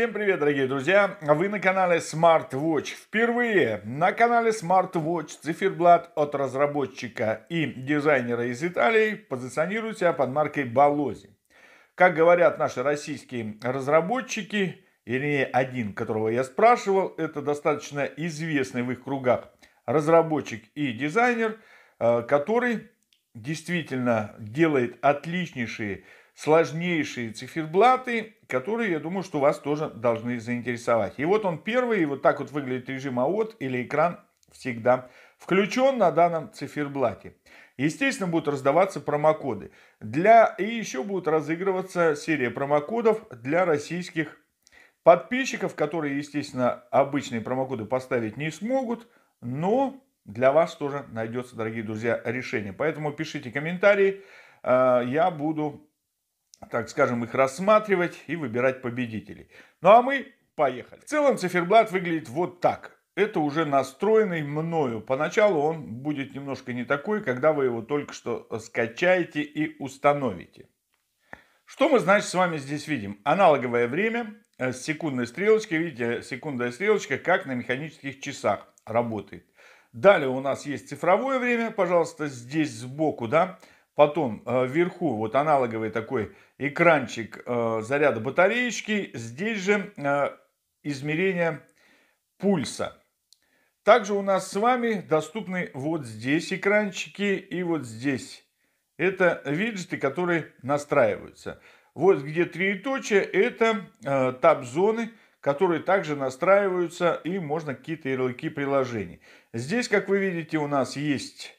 Всем привет, дорогие друзья! Вы на канале SmartWatch. Впервые на канале SmartWatch циферблат от разработчика и дизайнера из Италии позиционирует себя под маркой Балози. Как говорят наши российские разработчики, или один, которого я спрашивал, это достаточно известный в их кругах разработчик и дизайнер, э, который действительно делает отличнейшие сложнейшие циферблаты, которые, я думаю, что вас тоже должны заинтересовать. И вот он первый, и вот так вот выглядит режим АОТ или экран всегда включен на данном циферблате. Естественно, будут раздаваться промокоды. Для... И еще будет разыгрываться серия промокодов для российских подписчиков, которые, естественно, обычные промокоды поставить не смогут, но для вас тоже найдется, дорогие друзья, решение. Поэтому пишите комментарии, э, я буду так скажем, их рассматривать и выбирать победителей. Ну а мы поехали. В целом циферблат выглядит вот так. Это уже настроенный мною. Поначалу он будет немножко не такой, когда вы его только что скачаете и установите. Что мы, значит, с вами здесь видим? Аналоговое время с э, секундной стрелочкой. Видите, секундная стрелочка, как на механических часах работает. Далее у нас есть цифровое время, пожалуйста, здесь сбоку, да. Потом э, вверху вот аналоговый такой экранчик э, заряда батареечки. Здесь же э, измерение пульса. Также у нас с вами доступны вот здесь экранчики и вот здесь. Это виджеты, которые настраиваются. Вот где троеточие, это э, таб-зоны, которые также настраиваются и можно какие-то ярлыки приложений. Здесь, как вы видите, у нас есть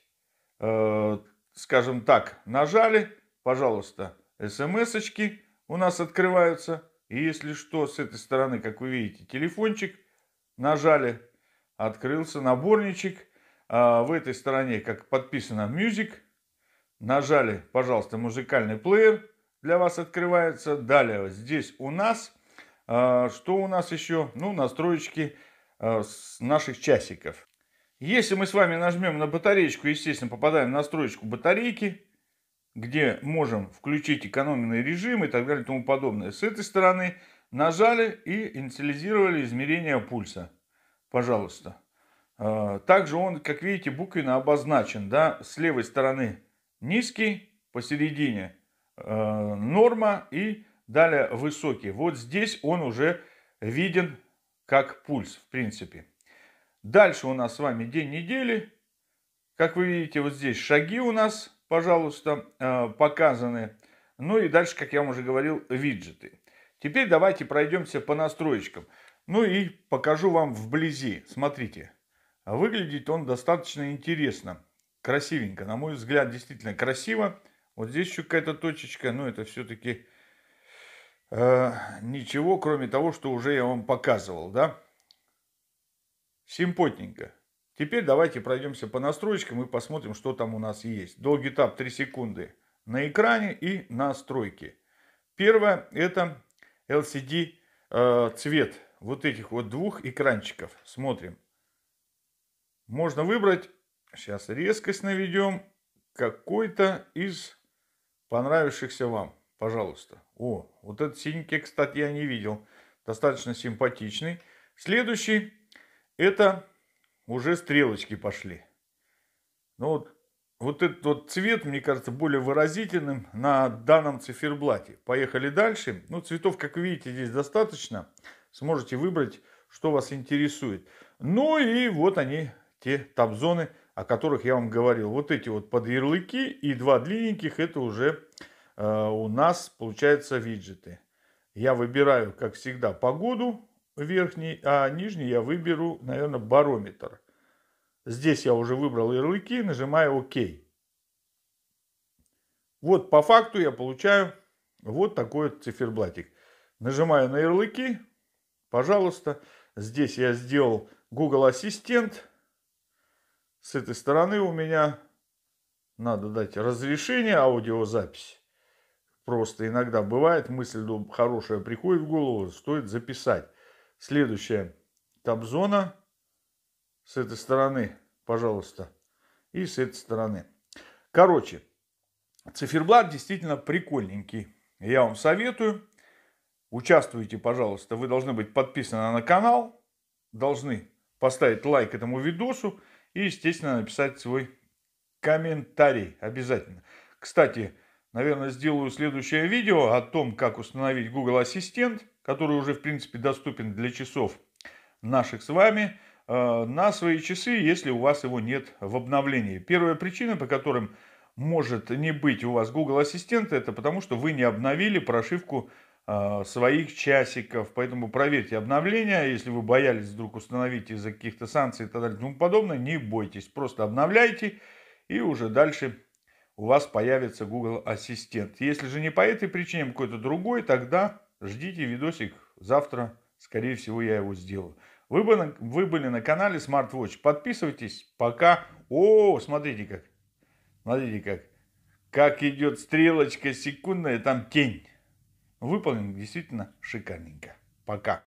скажем так, нажали, пожалуйста, смс-очки у нас открываются. И если что, с этой стороны, как вы видите, телефончик нажали, открылся наборничек. А в этой стороне, как подписано Music, нажали, пожалуйста, музыкальный плеер для вас открывается. Далее здесь у нас, а, что у нас еще? Ну, настроечки а, с наших часиков. Если мы с вами нажмем на батареечку, естественно, попадаем в настройку батарейки, где можем включить экономный режим и так далее и тому подобное. С этой стороны нажали и инициализировали измерение пульса. Пожалуйста. А, также он, как видите, буквенно обозначен. Да? С левой стороны низкий, посередине а, норма и далее высокий. Вот здесь он уже виден как пульс, в принципе. Дальше у нас с вами день недели. Как вы видите, вот здесь шаги у нас, пожалуйста, э, показаны. Ну и дальше, как я вам уже говорил, виджеты. Теперь давайте пройдемся по настройкам. Ну и покажу вам вблизи. Смотрите, выглядит он достаточно интересно. Красивенько, на мой взгляд, действительно красиво. Вот здесь еще какая-то точечка, но это все-таки э, ничего, кроме того, что уже я вам показывал, да. Симпотненько. Теперь давайте пройдемся по настройкам и посмотрим, что там у нас есть. Долгий тап 3 секунды на экране и настройки. Первое это LCD э, цвет вот этих вот двух экранчиков. Смотрим. Можно выбрать, сейчас резкость наведем, какой-то из понравившихся вам. Пожалуйста. О, вот этот синенький, кстати, я не видел. Достаточно симпатичный. Следующий это уже стрелочки пошли. Ну вот, вот этот вот цвет, мне кажется, более выразительным на данном циферблате. Поехали дальше. Ну, цветов, как видите, здесь достаточно. Сможете выбрать, что вас интересует. Ну и вот они, те табзоны, о которых я вам говорил. Вот эти вот под ярлыки и два длинненьких, это уже э, у нас, получается, виджеты. Я выбираю, как всегда, погоду верхний, а нижний я выберу, наверное, барометр. Здесь я уже выбрал ярлыки, нажимаю ОК. Вот по факту я получаю вот такой вот циферблатик. Нажимаю на ярлыки, пожалуйста. Здесь я сделал Google Ассистент. С этой стороны у меня надо дать разрешение аудиозаписи. Просто иногда бывает, мысль хорошая приходит в голову, стоит записать. Следующая табзона с этой стороны, пожалуйста, и с этой стороны. Короче, циферблат действительно прикольненький. Я вам советую. Участвуйте, пожалуйста. Вы должны быть подписаны на канал, должны поставить лайк этому видосу и, естественно, написать свой комментарий обязательно. Кстати, наверное, сделаю следующее видео о том, как установить Google Ассистент – который уже, в принципе, доступен для часов наших с вами, э, на свои часы, если у вас его нет в обновлении. Первая причина, по которым может не быть у вас Google Ассистента, это потому, что вы не обновили прошивку э, своих часиков. Поэтому проверьте обновления. Если вы боялись вдруг установить из-за каких-то санкций и так далее и тому подобное, не бойтесь. Просто обновляйте и уже дальше у вас появится Google Ассистент. Если же не по этой причине, а какой-то другой, тогда Ждите видосик завтра. Скорее всего, я его сделаю. Вы, бы, вы были на канале SmartWatch. Подписывайтесь. Пока. О, смотрите как. Смотрите как. Как идет стрелочка секундная, там тень. Выполнен действительно шикарненько. Пока.